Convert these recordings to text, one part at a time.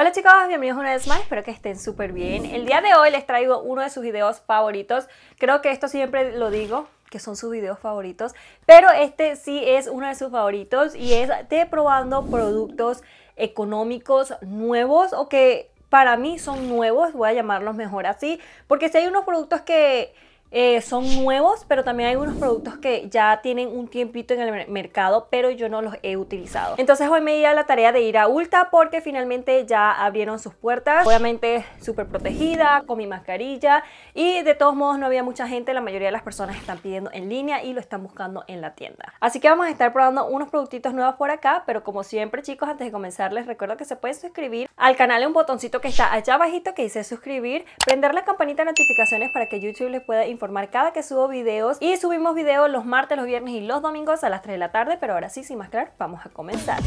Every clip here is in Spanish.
Hola chicos, bienvenidos una vez más, espero que estén súper bien. El día de hoy les traigo uno de sus videos favoritos. Creo que esto siempre lo digo, que son sus videos favoritos, pero este sí es uno de sus favoritos y es de probando productos económicos nuevos o que para mí son nuevos, voy a llamarlos mejor así, porque si hay unos productos que eh, son nuevos, pero también hay unos productos que ya tienen un tiempito en el mercado, pero yo no los he utilizado. Entonces hoy me di a la tarea de ir a Ulta porque finalmente ya abrieron sus puertas. Obviamente súper protegida, con mi mascarilla y de todos modos no había mucha gente. La mayoría de las personas están pidiendo en línea y lo están buscando en la tienda. Así que vamos a estar probando unos productitos nuevos por acá, pero como siempre chicos, antes de comenzar les recuerdo que se pueden suscribir al canal en un botoncito que está allá abajito que dice suscribir, prender la campanita de notificaciones para que YouTube les pueda informar cada que subo videos y subimos videos los martes, los viernes y los domingos a las 3 de la tarde, pero ahora sí, sin más claro, vamos a comenzar.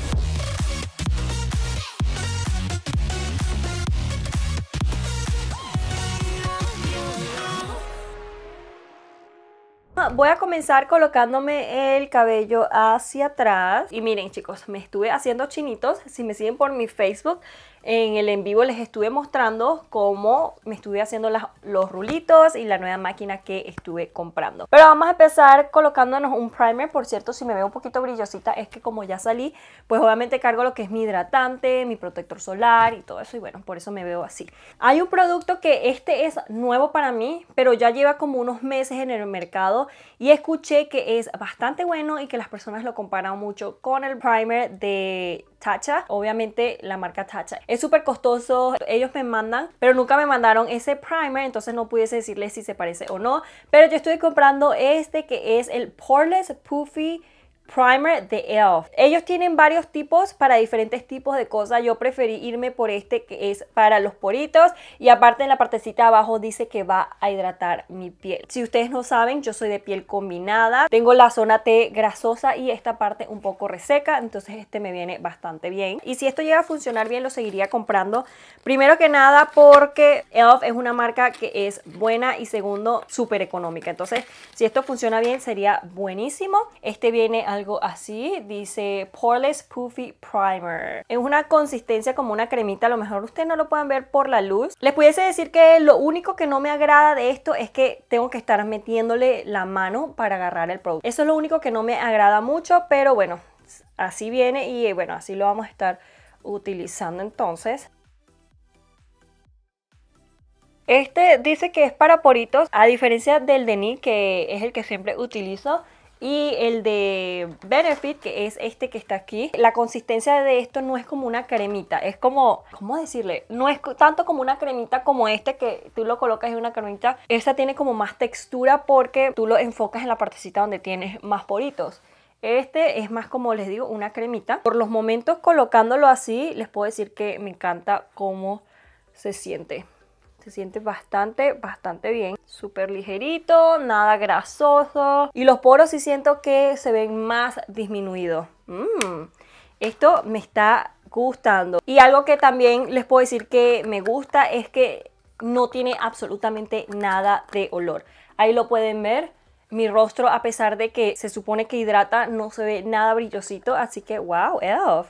Ah, voy a comenzar colocándome el cabello hacia atrás. Y miren chicos, me estuve haciendo chinitos. Si me siguen por mi Facebook, en el en vivo les estuve mostrando cómo me estuve haciendo los rulitos y la nueva máquina que estuve comprando. Pero vamos a empezar colocándonos un primer. Por cierto, si me veo un poquito brillosita es que como ya salí, pues obviamente cargo lo que es mi hidratante, mi protector solar y todo eso. Y bueno, por eso me veo así. Hay un producto que este es nuevo para mí, pero ya lleva como unos meses en el mercado y escuché que es bastante bueno y que las personas lo comparan mucho con el primer de Tatcha. Obviamente la marca Tatcha es súper costoso, ellos me mandan, pero nunca me mandaron ese primer, entonces no pudiese decirles si se parece o no. Pero yo estoy comprando este que es el Poreless Puffy primer de e.l.f. Ellos tienen varios tipos para diferentes tipos de cosas. Yo preferí irme por este que es para los poritos y aparte en la partecita abajo dice que va a hidratar mi piel. Si ustedes no saben, yo soy de piel combinada. Tengo la zona T grasosa y esta parte un poco reseca, entonces este me viene bastante bien. Y si esto llega a funcionar bien, lo seguiría comprando. Primero que nada porque e.l.f. es una marca que es buena y segundo, súper económica. Entonces, si esto funciona bien, sería buenísimo. Este viene al así. Dice Poreless Puffy Primer. Es una consistencia como una cremita, a lo mejor ustedes no lo pueden ver por la luz. Les pudiese decir que lo único que no me agrada de esto es que tengo que estar metiéndole la mano para agarrar el producto. Eso es lo único que no me agrada mucho, pero bueno, así viene y eh, bueno, así lo vamos a estar utilizando entonces. Este dice que es para poritos, a diferencia del de que es el que siempre utilizo y el de Benefit, que es este que está aquí. La consistencia de esto no es como una cremita, es como, ¿cómo decirle? No es tanto como una cremita como este que tú lo colocas en una cremita. Esta tiene como más textura porque tú lo enfocas en la partecita donde tienes más poritos. Este es más como les digo una cremita. Por los momentos colocándolo así les puedo decir que me encanta cómo se siente. Se siente bastante, bastante bien. Súper ligerito, nada grasoso. Y los poros sí siento que se ven más disminuidos. Mm. esto me está gustando. Y algo que también les puedo decir que me gusta es que no tiene absolutamente nada de olor. Ahí lo pueden ver. Mi rostro, a pesar de que se supone que hidrata, no se ve nada brillosito. Así que, wow, elf.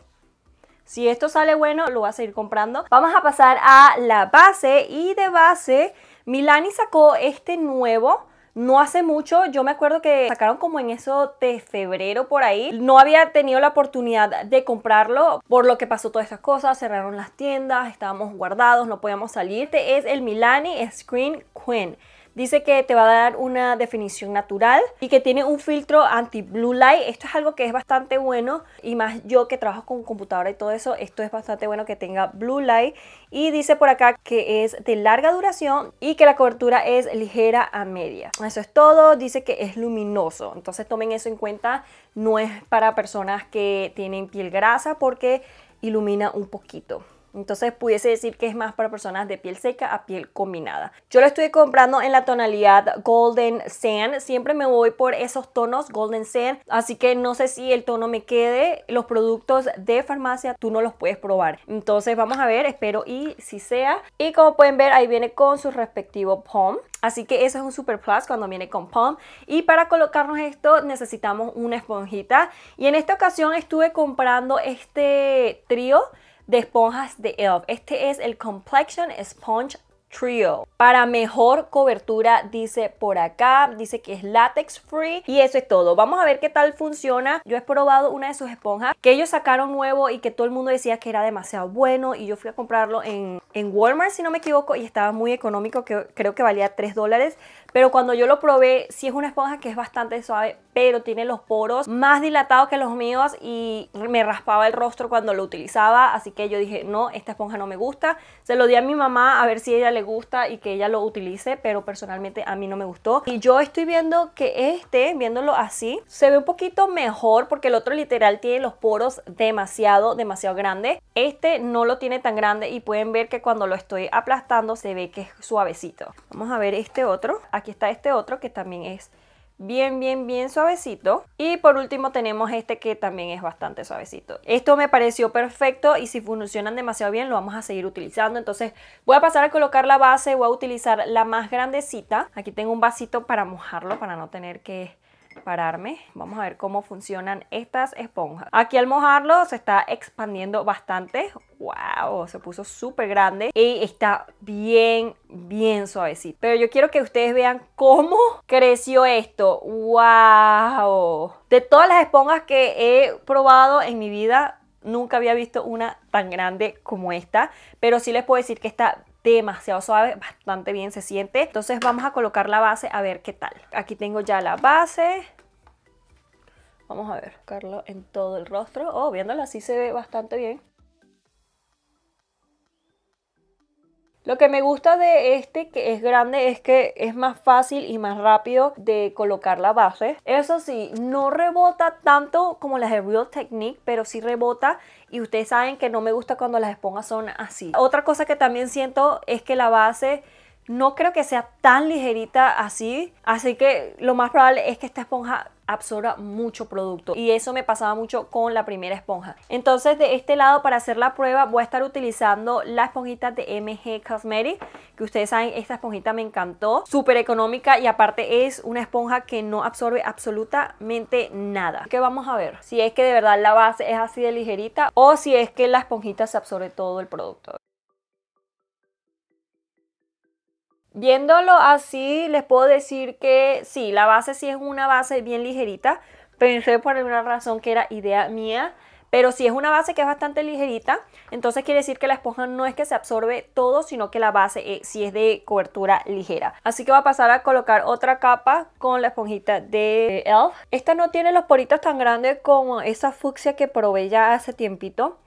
Si esto sale bueno, lo vas a seguir comprando. Vamos a pasar a la base y de base, Milani sacó este nuevo. No hace mucho, yo me acuerdo que sacaron como en eso de febrero por ahí. No había tenido la oportunidad de comprarlo por lo que pasó todas estas cosas. Cerraron las tiendas, estábamos guardados, no podíamos salir. Este es el Milani Screen Queen. Dice que te va a dar una definición natural y que tiene un filtro anti blue light. Esto es algo que es bastante bueno y más yo que trabajo con computadora y todo eso, esto es bastante bueno que tenga blue light. Y dice por acá que es de larga duración y que la cobertura es ligera a media. Eso es todo, dice que es luminoso. Entonces tomen eso en cuenta, no es para personas que tienen piel grasa porque ilumina un poquito. Entonces pudiese decir que es más para personas de piel seca a piel combinada. Yo lo estoy comprando en la tonalidad Golden Sand. Siempre me voy por esos tonos Golden Sand. Así que no sé si el tono me quede. Los productos de farmacia tú no los puedes probar. Entonces vamos a ver. Espero y si sea. Y como pueden ver ahí viene con su respectivo POM. Así que eso es un super plus cuando viene con POM. Y para colocarnos esto necesitamos una esponjita. Y en esta ocasión estuve comprando este trío de esponjas de e.l.f. Este es el Complexion Sponge Trio. Para mejor cobertura dice por acá, dice que es látex free y eso es todo. Vamos a ver qué tal funciona. Yo he probado una de sus esponjas que ellos sacaron nuevo y que todo el mundo decía que era demasiado bueno y yo fui a comprarlo en, en Walmart si no me equivoco y estaba muy económico, que creo que valía 3 dólares. Pero cuando yo lo probé, sí es una esponja que es bastante suave, pero tiene los poros más dilatados que los míos y me raspaba el rostro cuando lo utilizaba. Así que yo dije, no, esta esponja no me gusta. Se lo di a mi mamá a ver si a ella le gusta y que ella lo utilice, pero personalmente a mí no me gustó. Y yo estoy viendo que este, viéndolo así, se ve un poquito mejor porque el otro literal tiene los poros demasiado, demasiado grandes Este no lo tiene tan grande y pueden ver que cuando lo estoy aplastando se ve que es suavecito. Vamos a ver este otro. Aquí está este otro que también es bien, bien, bien suavecito. Y por último tenemos este que también es bastante suavecito. Esto me pareció perfecto y si funcionan demasiado bien lo vamos a seguir utilizando. Entonces voy a pasar a colocar la base, voy a utilizar la más grandecita. Aquí tengo un vasito para mojarlo, para no tener que pararme. Vamos a ver cómo funcionan estas esponjas. Aquí al mojarlo se está expandiendo bastante. ¡Wow! Se puso súper grande y está bien, bien suavecito. Pero yo quiero que ustedes vean cómo creció esto. ¡Wow! De todas las esponjas que he probado en mi vida, nunca había visto una tan grande como esta, pero sí les puedo decir que está demasiado suave, bastante bien se siente. Entonces vamos a colocar la base a ver qué tal. Aquí tengo ya la base. Vamos a ver, colocarlo en todo el rostro. Oh, viéndolo así se ve bastante bien. Lo que me gusta de este, que es grande, es que es más fácil y más rápido de colocar la base. Eso sí, no rebota tanto como las de Real Technique, pero sí rebota y ustedes saben que no me gusta cuando las esponjas son así. Otra cosa que también siento es que la base no creo que sea tan ligerita así, así que lo más probable es que esta esponja absorba mucho producto y eso me pasaba mucho con la primera esponja. Entonces de este lado para hacer la prueba voy a estar utilizando la esponjita de MG Cosmetic, que ustedes saben esta esponjita me encantó, súper económica y aparte es una esponja que no absorbe absolutamente nada. Que vamos a ver si es que de verdad la base es así de ligerita o si es que la esponjita se absorbe todo el producto. Viéndolo así, les puedo decir que sí, la base sí es una base bien ligerita. Pensé por alguna razón que era idea mía. Pero si es una base que es bastante ligerita, entonces quiere decir que la esponja no es que se absorbe todo, sino que la base si eh, sí es de cobertura ligera. Así que va a pasar a colocar otra capa con la esponjita de ELF. Esta no tiene los poritos tan grandes como esa fucsia que probé ya hace tiempito.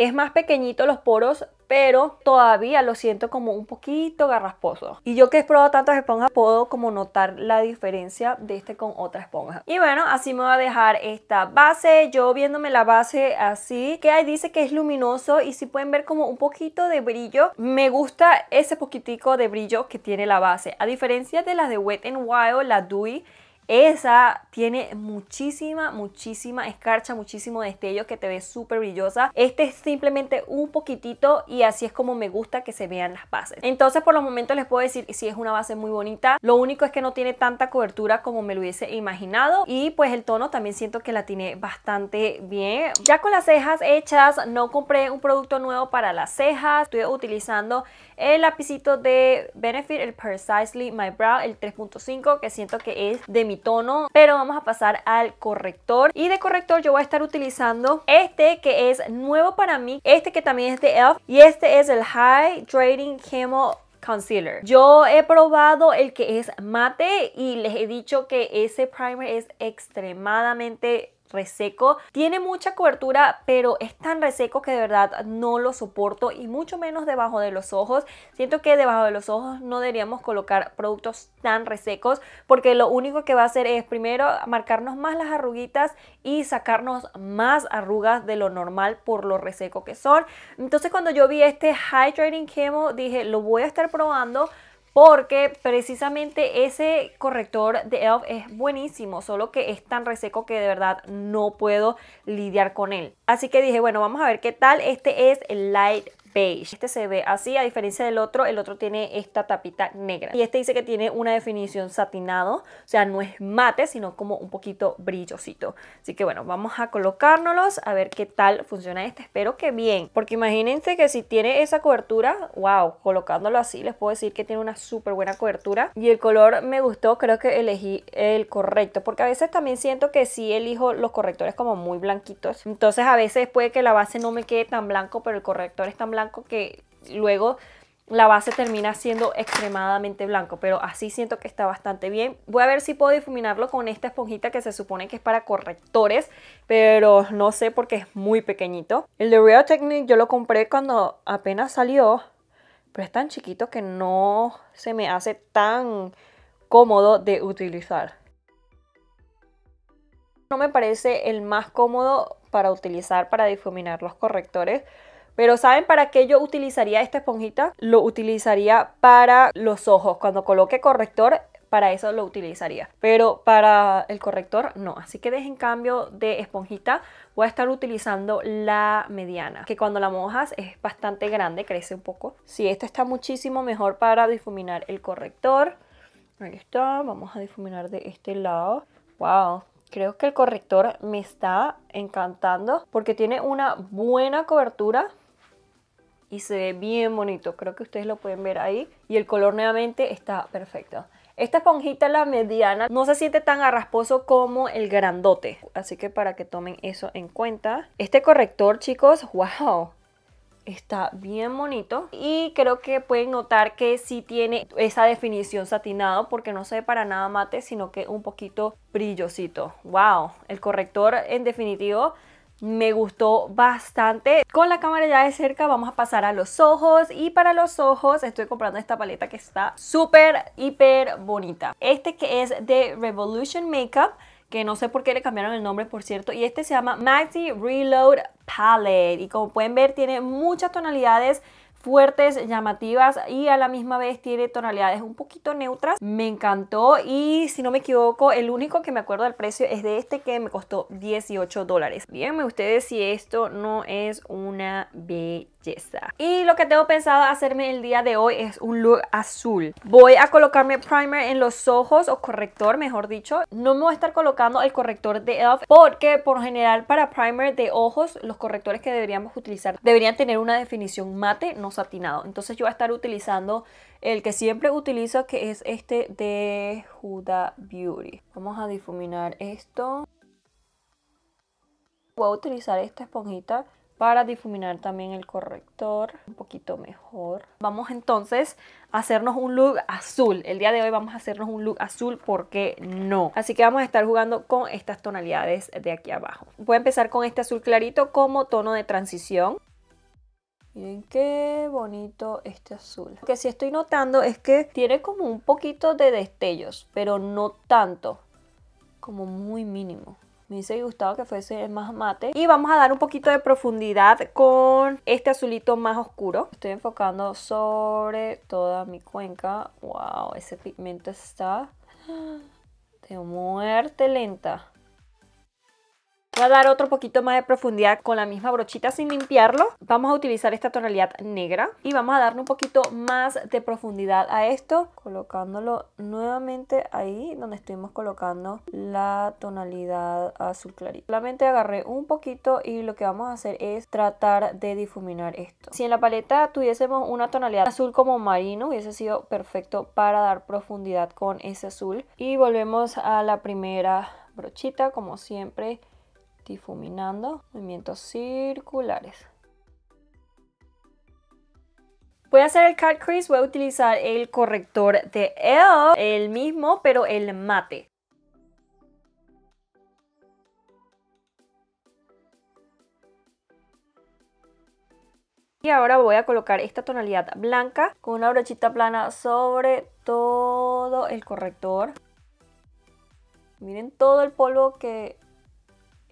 Es más pequeñito los poros, pero todavía lo siento como un poquito garrasposo. Y yo que he probado tantas esponjas, puedo como notar la diferencia de este con otra esponja. Y bueno, así me voy a dejar esta base. Yo viéndome la base así, que ahí dice que es luminoso y si pueden ver como un poquito de brillo. Me gusta ese poquitico de brillo que tiene la base. A diferencia de las de Wet n Wild, la Dewey, esa tiene muchísima, muchísima escarcha, muchísimo destello que te ve súper brillosa. Este es simplemente un poquitito y así es como me gusta que se vean las bases. Entonces por los momentos les puedo decir si es una base muy bonita. Lo único es que no tiene tanta cobertura como me lo hubiese imaginado. Y pues el tono también siento que la tiene bastante bien. Ya con las cejas hechas no compré un producto nuevo para las cejas. Estoy utilizando el lapicito de Benefit, el Precisely My Brow, el 3.5 que siento que es de mi tono, pero vamos a pasar al corrector y de corrector yo voy a estar utilizando este que es nuevo para mí, este que también es de ELF y este es el high Hydrating Chemo concealer. Yo he probado el que es mate y les he dicho que ese primer es extremadamente reseco. Tiene mucha cobertura, pero es tan reseco que de verdad no lo soporto y mucho menos debajo de los ojos. Siento que debajo de los ojos no deberíamos colocar productos tan resecos porque lo único que va a hacer es primero marcarnos más las arruguitas y sacarnos más arrugas de lo normal por lo reseco que son. Entonces cuando yo vi este Hydrating Chemo dije, lo voy a estar probando porque precisamente ese corrector de ELF es buenísimo, solo que es tan reseco que de verdad no puedo lidiar con él. Así que dije, bueno, vamos a ver qué tal. Este es el Light beige. Este se ve así, a diferencia del otro, el otro tiene esta tapita negra. Y este dice que tiene una definición satinado, o sea, no es mate, sino como un poquito brillosito. Así que bueno, vamos a colocárnoslos a ver qué tal funciona este. Espero que bien, porque imagínense que si tiene esa cobertura, wow, colocándolo así, les puedo decir que tiene una súper buena cobertura. Y el color me gustó, creo que elegí el correcto, porque a veces también siento que Si elijo los correctores como muy blanquitos. Entonces a veces puede que la base no me quede tan blanco, pero el corrector es tan blanco que luego la base termina siendo extremadamente blanco, pero así siento que está bastante bien. Voy a ver si puedo difuminarlo con esta esponjita que se supone que es para correctores, pero no sé porque es muy pequeñito. El de Real Technique yo lo compré cuando apenas salió, pero es tan chiquito que no se me hace tan cómodo de utilizar. No me parece el más cómodo para utilizar para difuminar los correctores, pero ¿saben para qué yo utilizaría esta esponjita? Lo utilizaría para los ojos. Cuando coloque corrector, para eso lo utilizaría. Pero para el corrector no. Así que dejen cambio de esponjita. Voy a estar utilizando la mediana, que cuando la mojas es bastante grande, crece un poco. Sí, esta está muchísimo mejor para difuminar el corrector. Ahí está, vamos a difuminar de este lado. ¡Wow! Creo que el corrector me está encantando porque tiene una buena cobertura y se ve bien bonito. Creo que ustedes lo pueden ver ahí y el color nuevamente está perfecto. Esta esponjita, la mediana, no se siente tan arrasposo como el grandote. Así que para que tomen eso en cuenta. Este corrector, chicos, wow, está bien bonito y creo que pueden notar que sí tiene esa definición satinado porque no se ve para nada mate sino que un poquito brillosito wow el corrector en definitivo me gustó bastante. Con la cámara ya de cerca vamos a pasar a los ojos y para los ojos estoy comprando esta paleta que está súper, hiper bonita. Este que es de Revolution Makeup que no sé por qué le cambiaron el nombre, por cierto. Y este se llama Maxi Reload Palette. Y como pueden ver, tiene muchas tonalidades fuertes, llamativas y a la misma vez tiene tonalidades un poquito neutras. Me encantó y si no me equivoco, el único que me acuerdo del precio es de este que me costó 18 dólares. Díganme ustedes si esto no es una b y lo que tengo pensado hacerme el día de hoy es un look azul. Voy a colocarme primer en los ojos o corrector, mejor dicho. No me voy a estar colocando el corrector de ELF porque por general para primer de ojos los correctores que deberíamos utilizar deberían tener una definición mate, no satinado. Entonces yo voy a estar utilizando el que siempre utilizo que es este de Huda Beauty. Vamos a difuminar esto. Voy a utilizar esta esponjita para difuminar también el corrector un poquito mejor. Vamos entonces a hacernos un look azul. El día de hoy vamos a hacernos un look azul, porque no? Así que vamos a estar jugando con estas tonalidades de aquí abajo. Voy a empezar con este azul clarito como tono de transición. Miren qué bonito este azul. Lo que sí estoy notando es que tiene como un poquito de destellos, pero no tanto, como muy mínimo me hubiese gustado que fuese más mate. Y vamos a dar un poquito de profundidad con este azulito más oscuro. Estoy enfocando sobre toda mi cuenca. Wow, ese pigmento está de muerte lenta. Voy a dar otro poquito más de profundidad con la misma brochita sin limpiarlo. Vamos a utilizar esta tonalidad negra y vamos a darle un poquito más de profundidad a esto, colocándolo nuevamente ahí donde estuvimos colocando la tonalidad azul clarito. Solamente agarré un poquito y lo que vamos a hacer es tratar de difuminar esto. Si en la paleta tuviésemos una tonalidad azul como marino, hubiese sido perfecto para dar profundidad con ese azul. Y volvemos a la primera brochita, como siempre, difuminando movimientos circulares. Voy a hacer el cut crease, voy a utilizar el corrector de ELF el mismo, pero el mate. Y ahora voy a colocar esta tonalidad blanca con una brochita plana sobre todo el corrector. Miren todo el polvo que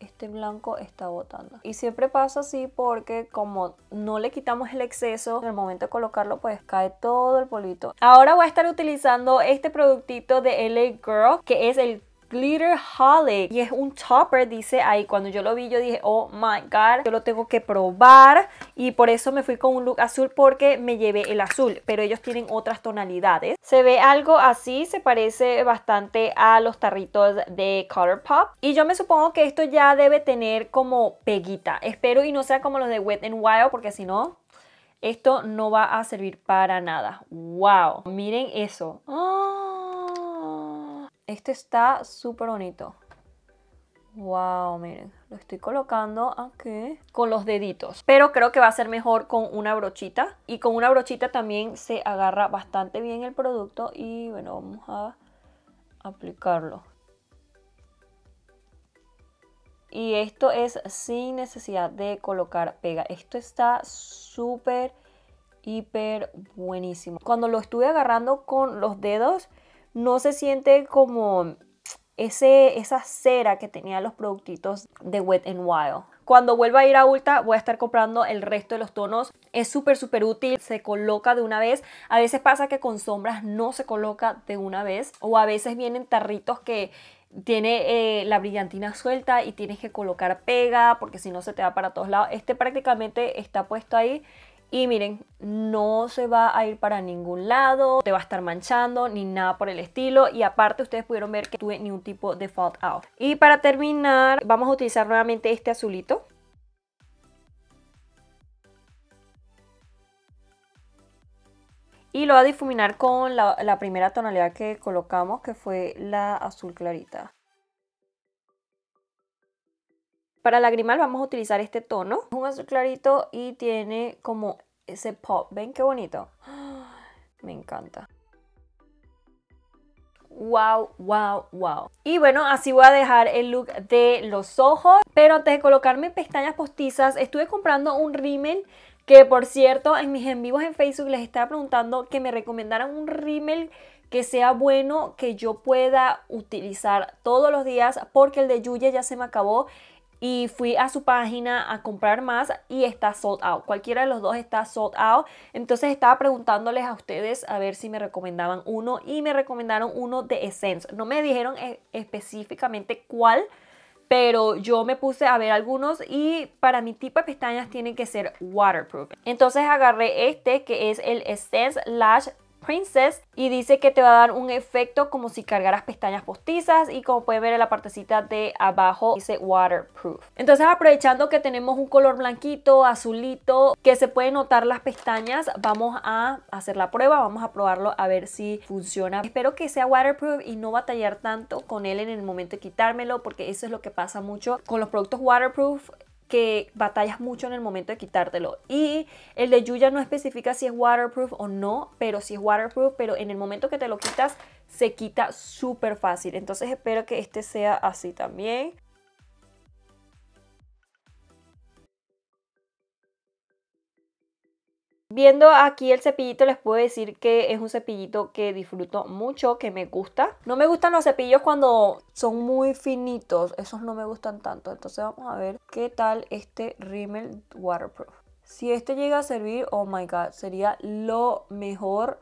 este blanco está botando. Y siempre pasa así porque como no le quitamos el exceso, en el momento de colocarlo pues cae todo el polvito. Ahora voy a estar utilizando este productito de LA Girl que es el Holly y es un topper, dice ahí. Cuando yo lo vi yo dije, oh my god, yo lo tengo que probar y por eso me fui con un look azul porque me llevé el azul, pero ellos tienen otras tonalidades. Se ve algo así, se parece bastante a los tarritos de Colourpop y yo me supongo que esto ya debe tener como peguita. Espero y no sea como los de Wet n Wild porque si no... Esto no va a servir para nada. ¡Wow! Miren eso. ¡Oh! Este está súper bonito. Wow, miren, lo estoy colocando aquí con los deditos. Pero creo que va a ser mejor con una brochita. Y con una brochita también se agarra bastante bien el producto. Y bueno, vamos a aplicarlo. Y esto es sin necesidad de colocar pega. Esto está súper, hiper buenísimo. Cuando lo estuve agarrando con los dedos no se siente como ese, esa cera que tenían los productitos de Wet n Wild. Cuando vuelva a ir a Ulta voy a estar comprando el resto de los tonos. Es súper súper útil, se coloca de una vez. A veces pasa que con sombras no se coloca de una vez o a veces vienen tarritos que tiene eh, la brillantina suelta y tienes que colocar pega porque si no se te va para todos lados. Este prácticamente está puesto ahí y miren, no se va a ir para ningún lado, te va a estar manchando ni nada por el estilo. Y aparte ustedes pudieron ver que tuve tuve un tipo de out Y para terminar, vamos a utilizar nuevamente este azulito. Y lo va a difuminar con la primera tonalidad que colocamos, que fue la azul clarita. Para lagrimal vamos a utilizar este tono. Es un azul clarito y tiene como ese pop. ¿Ven qué bonito? Me encanta. Wow, wow, wow. Y bueno, así voy a dejar el look de los ojos. Pero antes de colocarme pestañas postizas, estuve comprando un rímel que por cierto, en mis en vivos en Facebook les estaba preguntando que me recomendaran un rímel que sea bueno, que yo pueda utilizar todos los días, porque el de Yuya ya se me acabó y fui a su página a comprar más y está sold out. Cualquiera de los dos está sold out. Entonces estaba preguntándoles a ustedes a ver si me recomendaban uno y me recomendaron uno de Essence. No me dijeron e, específicamente cuál, pero yo me puse a ver algunos y para mi tipo de pestañas tienen que ser waterproof. Entonces agarré este que es el Essence Lash Princess y dice que te va a dar un efecto como si cargaras pestañas postizas y como pueden ver en la partecita de abajo dice waterproof. Entonces aprovechando que tenemos un color blanquito, azulito, que se pueden notar las pestañas, vamos a hacer la prueba, vamos a probarlo a ver si funciona. Espero que sea waterproof y no batallar tanto con él en el momento de quitármelo porque eso es lo que pasa mucho con los productos waterproof que batallas mucho en el momento de quitártelo. Y el de Yuya no especifica si es waterproof o no, pero si es waterproof, pero en el momento que te lo quitas, se quita súper fácil. Entonces espero que este sea así también. Viendo aquí el cepillito les puedo decir que es un cepillito que disfruto mucho, que me gusta. No me gustan los cepillos cuando son muy finitos, esos no me gustan tanto. Entonces vamos a ver qué tal este Rimmel Waterproof. Si este llega a servir, oh my god, sería lo mejor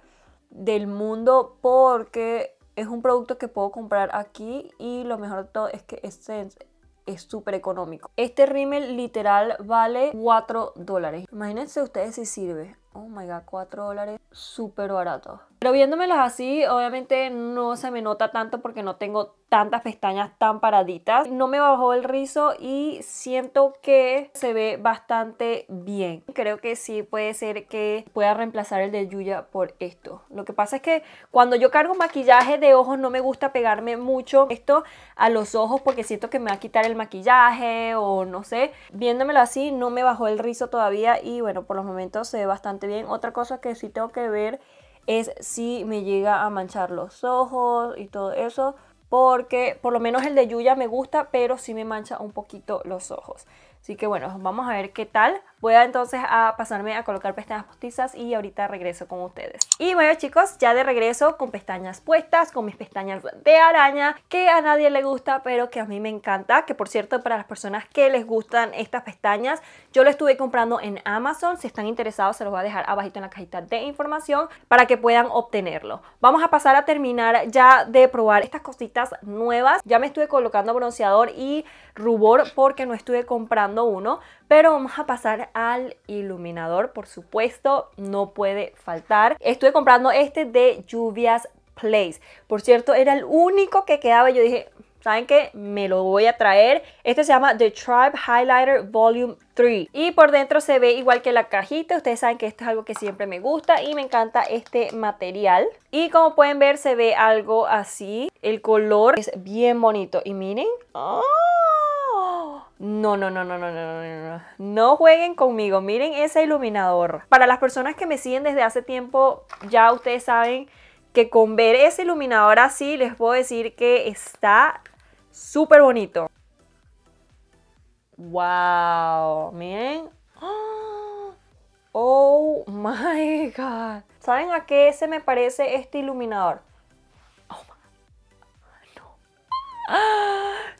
del mundo porque es un producto que puedo comprar aquí y lo mejor de todo es que es súper económico. Este rímel literal vale 4 dólares. Imagínense ustedes si sirve oh my god, 4 dólares, súper barato. Pero viéndomelos así, obviamente no se me nota tanto porque no tengo tantas pestañas tan paraditas. No me bajó el rizo y siento que se ve bastante bien. Creo que sí puede ser que pueda reemplazar el de Yuya por esto. Lo que pasa es que cuando yo cargo maquillaje de ojos no me gusta pegarme mucho esto a los ojos porque siento que me va a quitar el maquillaje o no sé. Viéndomelo así no me bajó el rizo todavía y bueno, por los momentos se ve bastante bien. Otra cosa que sí tengo que ver es si me llega a manchar los ojos y todo eso porque por lo menos el de Yuya me gusta, pero sí me mancha un poquito los ojos. Así que bueno, vamos a ver qué tal. Voy a, entonces a pasarme a colocar pestañas postizas y ahorita regreso con ustedes. Y bueno chicos, ya de regreso con pestañas puestas, con mis pestañas de araña, que a nadie le gusta, pero que a mí me encanta. Que por cierto, para las personas que les gustan estas pestañas, yo lo estuve comprando en Amazon. Si están interesados, se los voy a dejar abajito en la cajita de información para que puedan obtenerlo. Vamos a pasar a terminar ya de probar estas cositas nuevas. Ya me estuve colocando bronceador y rubor porque no estuve comprando uno, pero vamos a pasar al iluminador, por supuesto, no puede faltar. Estuve comprando este de Lluvias Place. Por cierto, era el único que quedaba. Yo dije, ¿saben qué? Me lo voy a traer. Este se llama The Tribe Highlighter Volume 3. Y por dentro se ve igual que la cajita. Ustedes saben que esto es algo que siempre me gusta y me encanta este material. Y como pueden ver, se ve algo así. El color es bien bonito. Y miren. ¡Ah! No, no, no, no, no, no, no, no. No jueguen conmigo. Miren ese iluminador. Para las personas que me siguen desde hace tiempo, ya ustedes saben que con ver ese iluminador así, les puedo decir que está súper bonito. ¡Wow! Miren. ¡Oh! ¡Oh, my God! ¿Saben a qué se me parece este iluminador?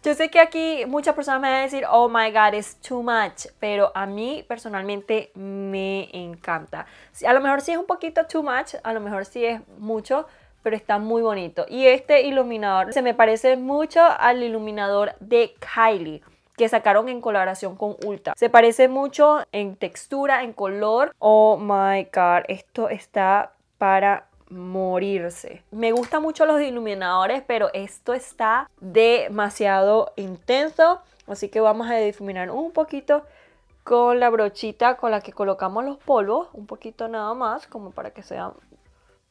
Yo sé que aquí muchas personas me van a decir, oh my god, it's too much, pero a mí personalmente me encanta. A lo mejor sí es un poquito too much, a lo mejor sí es mucho, pero está muy bonito. Y este iluminador se me parece mucho al iluminador de Kylie que sacaron en colaboración con Ulta. Se parece mucho en textura, en color. Oh my god, esto está para morirse. Me gustan mucho los iluminadores pero esto está demasiado intenso, así que vamos a difuminar un poquito con la brochita con la que colocamos los polvos, un poquito nada más, como para que sea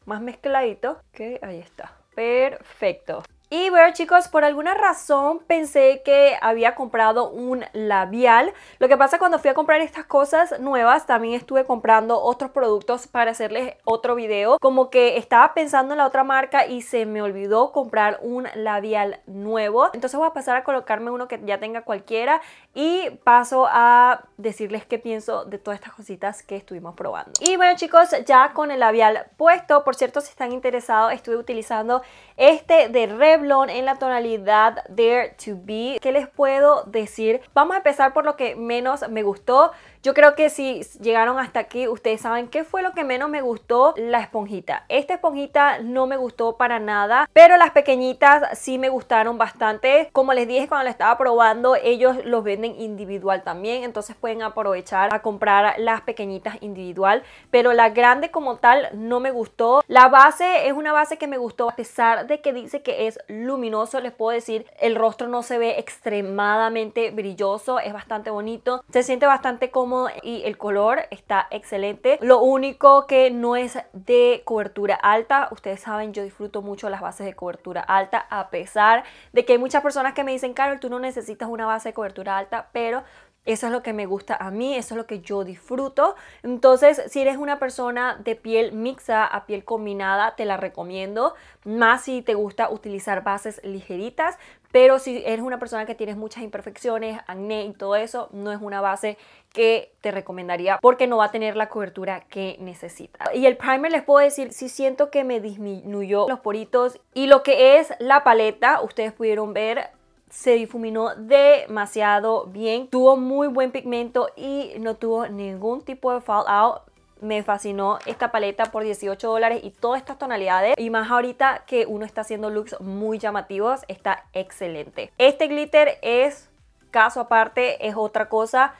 más mezcladito Ok, ahí está. Perfecto. Y bueno chicos, por alguna razón pensé que había comprado un labial. Lo que pasa cuando fui a comprar estas cosas nuevas, también estuve comprando otros productos para hacerles otro video. Como que estaba pensando en la otra marca y se me olvidó comprar un labial nuevo. Entonces voy a pasar a colocarme uno que ya tenga cualquiera y paso a decirles qué pienso de todas estas cositas que estuvimos probando. Y bueno chicos, ya con el labial puesto, por cierto si están interesados, estuve utilizando este de Revlon en la tonalidad Dare to Be. ¿Qué les puedo decir? Vamos a empezar por lo que menos me gustó. Yo creo que si llegaron hasta aquí, ustedes saben qué fue lo que menos me gustó, la esponjita. Esta esponjita no me gustó para nada, pero las pequeñitas sí me gustaron bastante. Como les dije cuando la estaba probando, ellos los venden individual también, entonces pueden aprovechar a comprar las pequeñitas individual, pero la grande como tal no me gustó. La base es una base que me gustó, a pesar de que dice que es luminoso, les puedo decir, el rostro no se ve extremadamente brilloso, es bastante bonito, se siente bastante cómodo y el color está excelente. Lo único que no es de cobertura alta, ustedes saben, yo disfruto mucho las bases de cobertura alta, a pesar de que hay muchas personas que me dicen, Carol, tú no necesitas una base de cobertura alta, pero eso es lo que me gusta a mí, eso es lo que yo disfruto. Entonces, si eres una persona de piel mixta a piel combinada, te la recomiendo. Más si te gusta utilizar bases ligeritas, pero si eres una persona que tienes muchas imperfecciones, acné y todo eso, no es una base que te recomendaría porque no va a tener la cobertura que necesita. Y el primer les puedo decir si sí siento que me disminuyó los poritos y lo que es la paleta, ustedes pudieron ver se difuminó demasiado bien, tuvo muy buen pigmento y no tuvo ningún tipo de fallout me fascinó esta paleta por 18 dólares y todas estas tonalidades y más ahorita que uno está haciendo looks muy llamativos, está excelente. Este glitter es caso aparte, es otra cosa.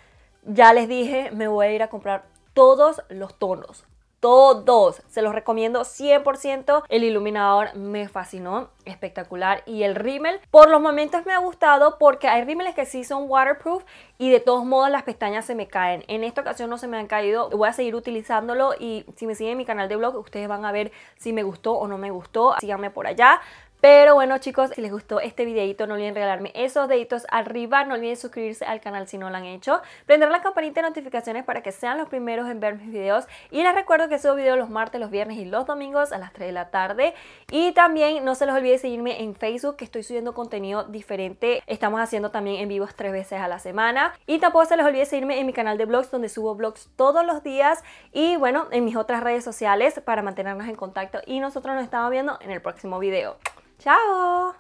Ya les dije, me voy a ir a comprar todos los tonos, todos. Se los recomiendo 100%. El iluminador me fascinó, espectacular. Y el rímel, por los momentos me ha gustado porque hay rímeles que sí son waterproof y de todos modos las pestañas se me caen. En esta ocasión no se me han caído, voy a seguir utilizándolo y si me siguen en mi canal de blog ustedes van a ver si me gustó o no me gustó. Síganme por allá. Pero bueno chicos, si les gustó este videito no olviden regalarme esos deditos arriba, no olviden suscribirse al canal si no lo han hecho, prender la campanita de notificaciones para que sean los primeros en ver mis videos y les recuerdo que subo videos los martes, los viernes y los domingos a las 3 de la tarde y también no se les olvide seguirme en Facebook que estoy subiendo contenido diferente, estamos haciendo también en vivos tres veces a la semana y tampoco se les olvide seguirme en mi canal de blogs donde subo blogs todos los días y bueno en mis otras redes sociales para mantenernos en contacto y nosotros nos estamos viendo en el próximo video. Ciao!